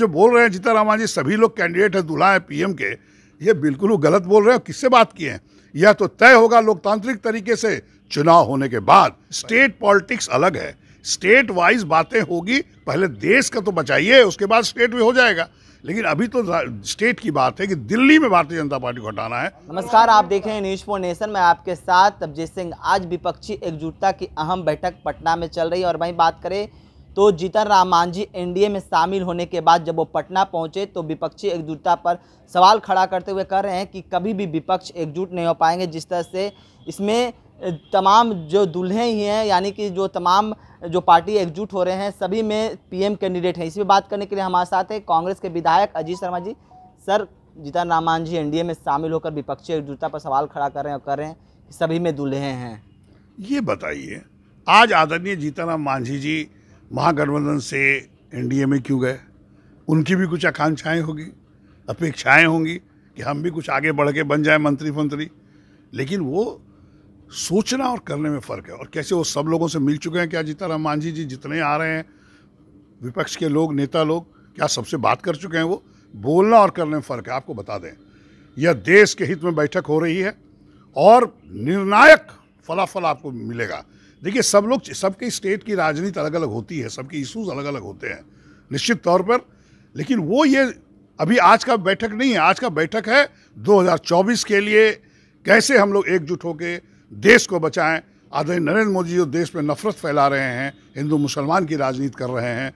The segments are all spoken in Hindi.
जो बोल रहे हैं जीतारामा जी सभी लोग कैंडिडेट है दुल्हा है पीएम के ये बिल्कुल गलत बोल रहे हैं किससे बात किए हैं यह तो तय होगा लोकतांत्रिक तरीके से चुनाव होने के बाद स्टेट पॉलिटिक्स अलग है स्टेट वाइज बातें होगी पहले देश का तो बचाइए उसके बाद स्टेट भी हो जाएगा लेकिन अभी तो स्टेट की बात है कि दिल्ली में भारतीय जनता पार्टी को हटाना है नमस्कार आप देख रहे हैं न्यूज फोर नेशन में आपके साथ अभिजीत सिंह आज विपक्षी एकजुटता की अहम बैठक पटना में चल रही है और वहीं बात करें तो जीतन राम मांझी एन में शामिल होने के बाद जब वो पटना पहुंचे तो विपक्षी एकजुटता पर सवाल खड़ा करते हुए कह रहे हैं कि कभी भी विपक्ष एकजुट नहीं हो पाएंगे जिस तरह से इसमें तमाम जो दुल्हे ही हैं यानी कि जो तमाम जो पार्टी एकजुट हो रहे हैं सभी में पीएम कैंडिडेट हैं इसमें पर बात करने के लिए हमारे साथ है कांग्रेस के विधायक अजीत शर्मा जी सर जीतन राम मांझी एन में शामिल होकर विपक्षी एकजुटता पर सवाल खड़ा कर रहे हैं और कर रहे हैं कि सभी में दुल्हे हैं ये बताइए आज आदरणीय जीतन राम मांझी जी महागठबंधन से एनडीए में क्यों गए उनकी भी कुछ आकांक्षाएं होगी अपेक्षाएं होंगी कि हम भी कुछ आगे बढ़ के बन जाए मंत्री मंत्री लेकिन वो सोचना और करने में फ़र्क है और कैसे वो सब लोगों से मिल चुके हैं क्या राम मांझी जी जितने आ रहे हैं विपक्ष के लोग नेता लोग क्या सबसे बात कर चुके हैं वो बोलना और करने में फ़र्क है आपको बता दें यह देश के हित में बैठक हो रही है और निर्णायक फलाफल आपको मिलेगा देखिए सब लोग सबके स्टेट की राजनीति अलग अलग होती है सबके इशूज़ अलग अलग होते हैं निश्चित तौर पर लेकिन वो ये अभी आज का बैठक नहीं है आज का बैठक है 2024 के लिए कैसे हम लोग एकजुट होकर देश को बचाएं आदरणीय नरेंद्र मोदी जो देश में नफरत फैला रहे हैं हिंदू मुसलमान की राजनीति कर रहे हैं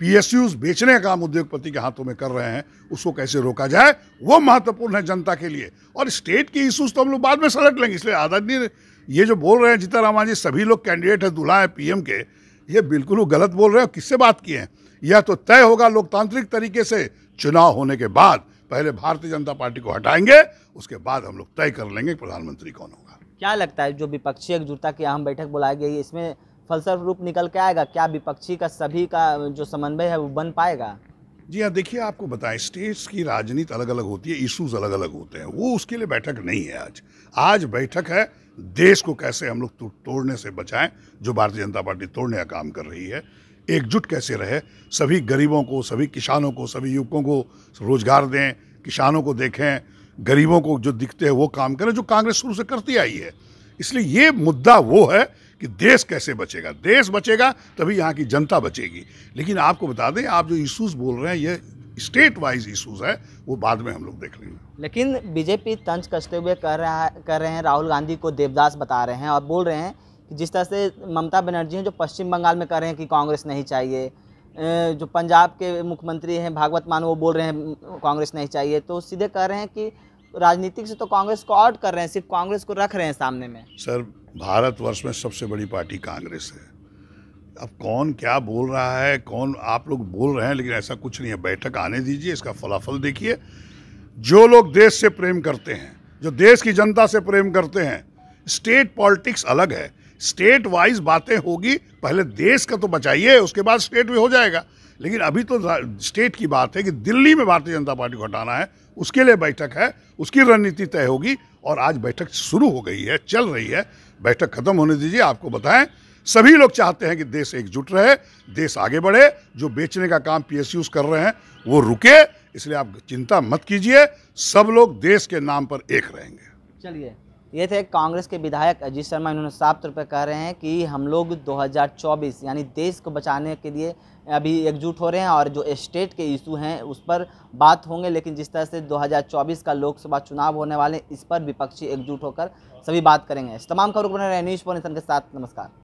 पीएसयूज बेचने का काम उद्योगपति के हाथों में कर रहे हैं उसको कैसे रोका जाए वो महत्वपूर्ण है जनता के लिए और स्टेट के इशूज़ तो हम लोग बाद में सलट लेंगे इसलिए आदरणीय ये जो बोल रहे हैं जीतारामाजी सभी लोग कैंडिडेट हैं दुल्हा हैं पीएम के ये बिल्कुल वो गलत बोल रहे हैं किससे बात किए हैं यह तो तय होगा लोकतांत्रिक तरीके से चुनाव होने के बाद पहले भारतीय जनता पार्टी को हटाएंगे उसके बाद हम लोग तय कर लेंगे प्रधानमंत्री कौन होगा क्या लगता है जो विपक्षी एकजुटता की अहम बैठक बुलाई गई इसमें फलस्वरूप रूप निकल के आएगा क्या विपक्षी का सभी का जो समन्वय है वो बन पाएगा जी हाँ देखिए आपको बताएं स्टेट्स की राजनीति अलग अलग होती है इश्यूज अलग अलग होते हैं वो उसके लिए बैठक नहीं है आज आज बैठक है देश को कैसे हम लोग तोड़ने से बचाएं जो भारतीय जनता पार्टी तोड़ने का काम कर रही है एकजुट कैसे रहे सभी गरीबों को सभी किसानों को सभी युवकों को रोजगार दें किसानों को देखें गरीबों को जो दिखते हैं वो काम करें जो कांग्रेस शुरू से करती आई है इसलिए ये मुद्दा वो है कि देश कैसे बचेगा देश बचेगा तभी यहाँ की जनता बचेगी लेकिन आपको बता दें आप जो इश्यूज बोल रहे हैं ये स्टेट वाइज इशूज है वो बाद में हम लोग देख लेंगे लेकिन बीजेपी तंज कसते हुए कर रहा कर रहे हैं राहुल गांधी को देवदास बता रहे हैं और बोल रहे हैं कि जिस तरह से ममता बनर्जी हैं जो पश्चिम बंगाल में कर रहे हैं कि कांग्रेस नहीं चाहिए जो पंजाब के मुख्यमंत्री हैं भागवत मान वो बोल रहे हैं कांग्रेस नहीं चाहिए तो सीधे कह रहे हैं कि राजनीतिक से तो कांग्रेस को आउट कर रहे हैं सिर्फ कांग्रेस को रख रहे हैं सामने में सर भारतवर्ष में सबसे बड़ी पार्टी कांग्रेस है अब कौन क्या बोल रहा है कौन आप लोग बोल रहे हैं लेकिन ऐसा कुछ नहीं है बैठक आने दीजिए इसका फलाफल देखिए जो लोग देश से प्रेम करते हैं जो देश की जनता से प्रेम करते हैं स्टेट पॉलिटिक्स अलग है स्टेट वाइज बातें होगी पहले देश का तो बचाइए उसके बाद स्टेट भी हो जाएगा लेकिन अभी तो स्टेट की बात है कि दिल्ली में भारतीय जनता पार्टी को हटाना है उसके लिए बैठक है उसकी रणनीति तय होगी और आज बैठक शुरू हो गई है चल रही है बैठक खत्म होने दीजिए आपको बताएं सभी लोग चाहते हैं कि देश एकजुट रहे देश आगे बढ़े जो बेचने का काम पीएसयूस कर रहे हैं वो रुके इसलिए आप चिंता मत कीजिए सब लोग देश के नाम पर एक रहेंगे चलिए ये थे कांग्रेस के विधायक अजीत शर्मा इन्होंने साफ तौर पर कह रहे हैं कि हम लोग 2024 यानी देश को बचाने के लिए अभी एकजुट हो रहे हैं और जो स्टेट के इशू हैं उस पर बात होंगे लेकिन जिस तरह से 2024 का लोकसभा चुनाव होने वाले इस पर विपक्षी एकजुट होकर सभी बात करेंगे इस तमाम खबरों को बने रहे न्यूज़ पोनेशन के साथ नमस्कार